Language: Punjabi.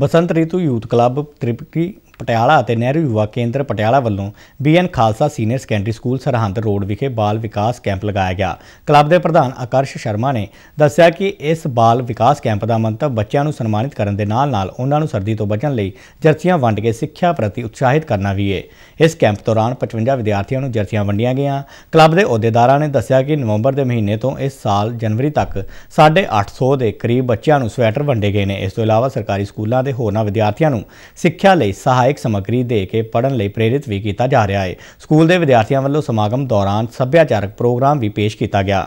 ਬਸੰਤ ਰੀਤੂ ਯੂਥ ਕਲੱਬ ਤ੍ਰਿਪਤੀ ਪਟਿਆਲਾ ਅਤੇ ਨਹਿਰੂ ਯੁਵਾ ਕੇਂਦਰ ਪਟਿਆਲਾ ਵੱਲੋਂ BN Khalsa senior secondary school Sirhind road ਵਿਖੇ ਬਾਲ ਵਿਕਾਸ ਕੈਂਪ ਲਗਾਇਆ ਗਿਆ ਕਲੱਬ ਦੇ ਪ੍ਰਧਾਨ ਆਕਰਸ਼ ਸ਼ਰਮਾ ਨੇ ਦੱਸਿਆ ਕਿ ਇਸ ਬਾਲ ਵਿਕਾਸ ਕੈਂਪ ਦਾ ਮੰਤਵ ਬੱਚਿਆਂ ਨੂੰ ਸਨਮਾਨਿਤ ਕਰਨ ਦੇ ਨਾਲ-ਨਾਲ ਉਹਨਾਂ ਨੂੰ ਸਰਦੀ ਤੋਂ ਬਚਣ ਲਈ ਜਰਸੀਆਂ ਵੰਡ ਕੇ ਸਿੱਖਿਆ ਪ੍ਰਤੀ ਉਤਸ਼ਾਹਿਤ ਕਰਨਾ ਵੀ ਹੈ ਇਸ ਕੈਂਪ ਦੌਰਾਨ 55 ਵਿਦਿਆਰਥੀਆਂ ਨੂੰ ਜਰਸੀਆਂ ਵੰਡੀਆਂ ਗਈਆਂ ਕਲੱਬ ਦੇ ਅਹੁਦੇਦਾਰਾਂ ਨੇ ਦੱਸਿਆ ਕਿ ਨਵੰਬਰ ਦੇ ਮਹੀਨੇ ਤੋਂ ਇਸ ਸਾਲ ਜਨਵਰੀ ਤੱਕ 850 ਦੇ ਕਰੀਬ ਬੱਚਿਆਂ ਨੂੰ ਸਵੈਟਰ ਵੰਡੇ ਗਏ ਨੇ ਇਸ ਤੋਂ ਇਲਾਵਾ ਸਰਕਾਰੀ ਸਕੂਲਾਂ ਦੇ ਹੋਰਨਾਂ ਵਿਦਿਆਰਥੀਆਂ ਨੂੰ ਸਿੱਖਿਆ ਲਈ ਸਹਾਇਤਾ ਸਹਾਇਕ ਸਮਗਰੀ ਦੇ ਕੇ ਪੜਨ ਲਈ ਪ੍ਰੇਰਿਤ ਵੀ ਕੀਤਾ ਜਾ ਰਿਹਾ ਹੈ ਸਕੂਲ ਦੇ ਵਿਦਿਆਰਥੀਆਂ ਵੱਲੋਂ ਸਮਾਗਮ ਦੌਰਾਨ ਸੱਭਿਆਚਾਰਕ ਪ੍ਰੋਗਰਾਮ ਵੀ ਪੇਸ਼ ਕੀਤਾ ਗਿਆ